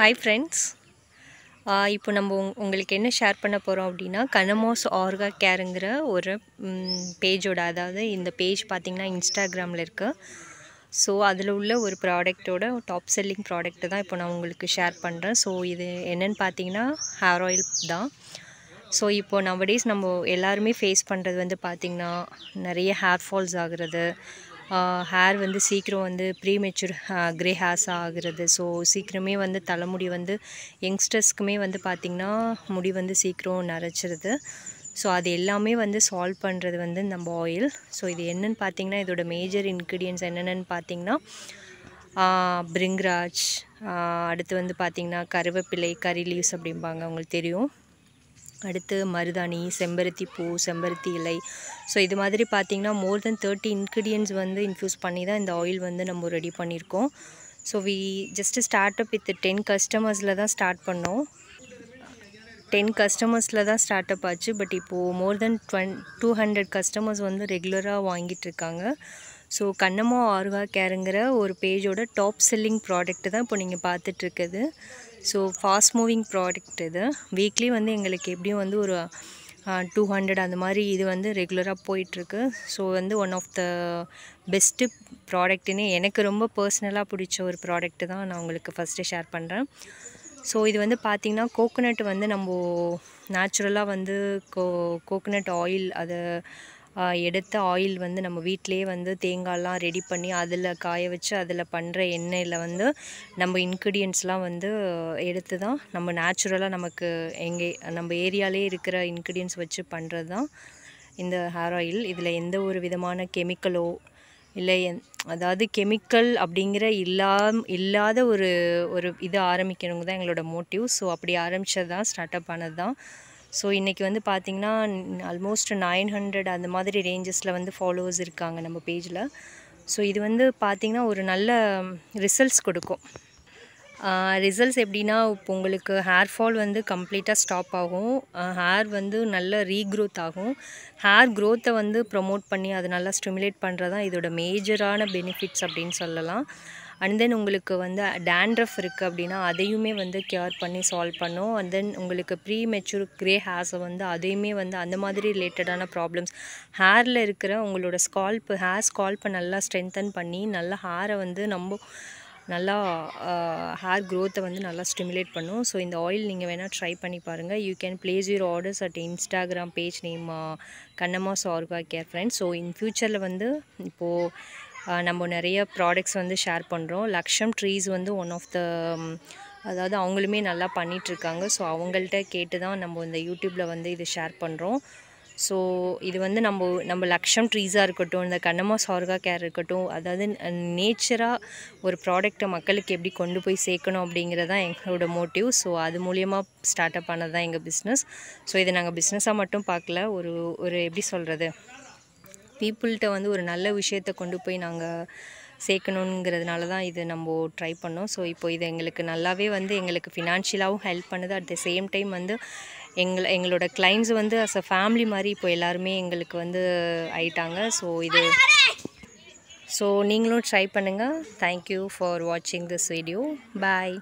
hi friends இப்போ நம்ம உங்களுக்கு என்ன ஷேர் பண்ண போகிறோம் அப்படின்னா கனமோஸ் ஆர்கா கேருங்கிற ஒரு பேஜோட அதாவது இந்த பேஜ் பார்த்திங்கன்னா இன்ஸ்டாகிராமில் இருக்குது ஸோ அதில் உள்ள ஒரு ப்ராடக்டோட டாப் செல்லிங் ப்ராடக்ட்டு தான் இப்போ நான் உங்களுக்கு ஷேர் பண்ணுறேன் ஸோ இது என்னென்னு பார்த்தீங்கன்னா ஹேர் ஆயில் தான் ஸோ இப்போது டேஸ் நம்ம எல்லாருமே ஃபேஸ் பண்ணுறது வந்து பார்த்திங்கன்னா நிறைய ஹேர் ஃபால்ஸ் ஆகிறது ஹேர் வந்து சீக்கிரம் வந்து ப்ரீமெச்சூர் க்ரே ஹேர்ஸ் ஆகிறது ஸோ சீக்கிரமே வந்து தலைமுடி வந்து யங்ஸ்டர்ஸ்க்குமே வந்து பார்த்திங்கன்னா முடி வந்து சீக்கிரம் நரைச்சிருது ஸோ அது எல்லாமே வந்து சால்வ் பண்ணுறது வந்து நம்ம ஆயில் ஸோ இது என்னென்னு பார்த்தீங்கன்னா இதோட மேஜர் இன்க்ரீடியன்ஸ் என்னென்னு பார்த்தீங்கன்னா பிரிங்ராஜ் அடுத்து வந்து பார்த்திங்கன்னா கருவேப்பிலை கறி லீவ்ஸ் அப்படிம்பாங்க அவங்களுக்கு தெரியும் அடுத்து மருதாணி செம்பருத்தி பூ செம்பருத்தி இலை ஸோ இது மாதிரி பார்த்திங்கன்னா மோர் தென் தேர்ட்டி இன்க்ரீடியன்ஸ் வந்து இன்ஃப்யூஸ் பண்ணி தான் இந்த ஆயில் வந்து நம்ம ரெடி பண்ணியிருக்கோம் so we just start up with ten கஸ்டமர்ஸில் தான் ஸ்டார்ட் பண்ணோம் டென் கஸ்டமர்ஸில் தான் ஸ்டார்ட் அப் ஆச்சு பட் இப்போது more than twenty hundred customers வந்து ரெகுலராக வாங்கிட்டு இருக்காங்க ஸோ கண்ணமோ ஆர்வா கேருங்கிற ஒரு பேஜோட டாப் செல்லிங் ப்ராடக்ட்டு தான் இப்போ நீங்கள் பார்த்துட்ருக்குது ஸோ ஃபாஸ்ட் மூவிங் ப்ராடக்ட் இது வீக்லி வந்து எங்களுக்கு எப்படியும் வந்து ஒரு டூ ஹண்ட்ரட் அந்த மாதிரி இது வந்து ரெகுலராக போயிட்டுருக்கு ஸோ வந்து ஒன் ஆஃப் த பெஸ்ட்டு ப்ராடக்ட்டுன்னு எனக்கு ரொம்ப பர்சனலாக பிடிச்ச ஒரு ப்ராடக்ட்டு தான் நான் உங்களுக்கு ஃபஸ்ட்டு ஷேர் பண்ணுறேன் ஸோ இது வந்து பார்த்திங்கன்னா கோகோனட் வந்து நம்ம நேச்சுரலாக வந்து கோ கோகோனட் ஆயில் அதை எடுத்த ஆயில் வந்து நம்ம வீட்டிலே வந்து தேங்காய்லாம் ரெடி பண்ணி அதில் காய வச்சு அதில் பண்ணுற எண்ணெயில் வந்து நம்ம இன்க்ரீடியன்ஸ்லாம் வந்து எடுத்து தான் நம்ம நேச்சுரலாக நமக்கு எங்கே நம்ம ஏரியாலே இருக்கிற இன்க்ரீடியன்ஸ் வச்சு பண்ணுறது தான் இந்த ஹேர் ஆயில் இதில் எந்த ஒரு விதமான கெமிக்கலோ இல்லை அதாவது கெமிக்கல் அப்படிங்கிற இல்லா இல்லாத ஒரு ஒரு இது ஆரம்பிக்கணுங்க தான் எங்களோட மோட்டிவ் ஸோ அப்படி ஆரம்பித்தது தான் ஸ்டார்ட் அப் ஆனது தான் ஸோ இன்றைக்கி வந்து பார்த்திங்கன்னா ஆல்மோஸ்ட் நைன் ஹண்ட்ரட் அந்த மாதிரி ரேஞ்சஸில் வந்து ஃபாலோவர்ஸ் இருக்காங்க நம்ம பேஜில் ஸோ இது வந்து பார்த்திங்கன்னா ஒரு நல்ல ரிசல்ட்ஸ் கொடுக்கும் ரிசல்ட்ஸ் எப்படின்னா இப்போ உங்களுக்கு ஹேர் ஃபால் வந்து கம்ப்ளீட்டாக ஸ்டாப் ஆகும் ஹேர் வந்து நல்ல ரீக்ரோத் ஆகும் ஹேர் க்ரோத்தை வந்து ப்ரொமோட் பண்ணி அதை நல்லா ஸ்டிமுலேட் பண்ணுறதான் இதோட மேஜரான பெனிஃபிட்ஸ் அப்படின்னு சொல்லலாம் அண்ட் தென் உங்களுக்கு வந்து டேண்ட்ரஃப் இருக்குது அப்படின்னா அதையுமே வந்து கேர் பண்ணி சால்வ் பண்ணும் அண்ட் தென் உங்களுக்கு ப்ரீ மெச்சூர் க்ரே ஹேர்ஸை வந்து அதையுமே வந்து அந்த மாதிரி ரிலேட்டடான ப்ராப்ளம்ஸ் ஹேரில் இருக்கிற உங்களோட ஸ்கால்ப்பு ஹேர் ஸ்கால்ப்பை நல்லா ஸ்ட்ரென்தன் பண்ணி நல்லா ஹேரை வந்து நம்ம நல்லா ஹேர் க்ரோத்தை வந்து நல்லா ஸ்டிமுலேட் பண்ணும் ஸோ இந்த ஆயில் நீங்கள் வேணால் ட்ரை பண்ணி பாருங்கள் you can place your orders at Instagram page name Kannamma Sarga care friends so in ஃப்யூச்சரில் வந்து இப்போது நம்ம நிறைய ப்ராடக்ட்ஸ் வந்து ஷேர் பண்ணுறோம் லக்ஷம் ட்ரீஸ் வந்து ஒன் ஆஃப் த அதாவது அவங்களுமே நல்லா பண்ணிகிட்ருக்காங்க ஸோ அவங்கள்ட்ட கேட்டு தான் நம்ம இந்த யூடியூப்பில் வந்து இது ஷேர் பண்ணுறோம் ஸோ இது வந்து நம்ம நம்ம லக்ஷம் ட்ரீஸாக இருக்கட்டும் இந்த கண்ணம்மா சார்கா கேர் இருக்கட்டும் அதாவது நேச்சராக ஒரு ப்ராடக்ட்டை மக்களுக்கு எப்படி கொண்டு போய் சேர்க்கணும் அப்படிங்கிறது தான் எங்களோட மோட்டிவ் ஸோ அது மூலியமாக ஸ்டார்ட் அப் பண்ணது தான் எங்கள் பிஸ்னஸ் ஸோ இதை நாங்கள் பிஸ்னஸாக மட்டும் பார்க்கல ஒரு ஒரு எப்படி சொல்கிறது பீப்புள்கிட்ட வந்து ஒரு நல்ல விஷயத்தை கொண்டு போய் நாங்கள் சேர்க்கணுங்கிறதுனால தான் இது நம்ம ட்ரை பண்ணோம் ஸோ இப்போ இது எங்களுக்கு நல்லாவே வந்து எங்களுக்கு ஃபினான்ஷியலாகவும் ஹெல்ப் பண்ணுது அட் த சேம் டைம் வந்து எங்களை எங்களோட கிளைண்ட்ஸ் வந்து அஸ் அ ஃபேமிலி மாதிரி இப்போ எல்லாருமே எங்களுக்கு வந்து ஆயிட்டாங்க ஸோ இது ஸோ நீங்களும் ட்ரை பண்ணுங்கள் தேங்க்யூ ஃபார் வாட்சிங் திஸ் வீடியோ பாய்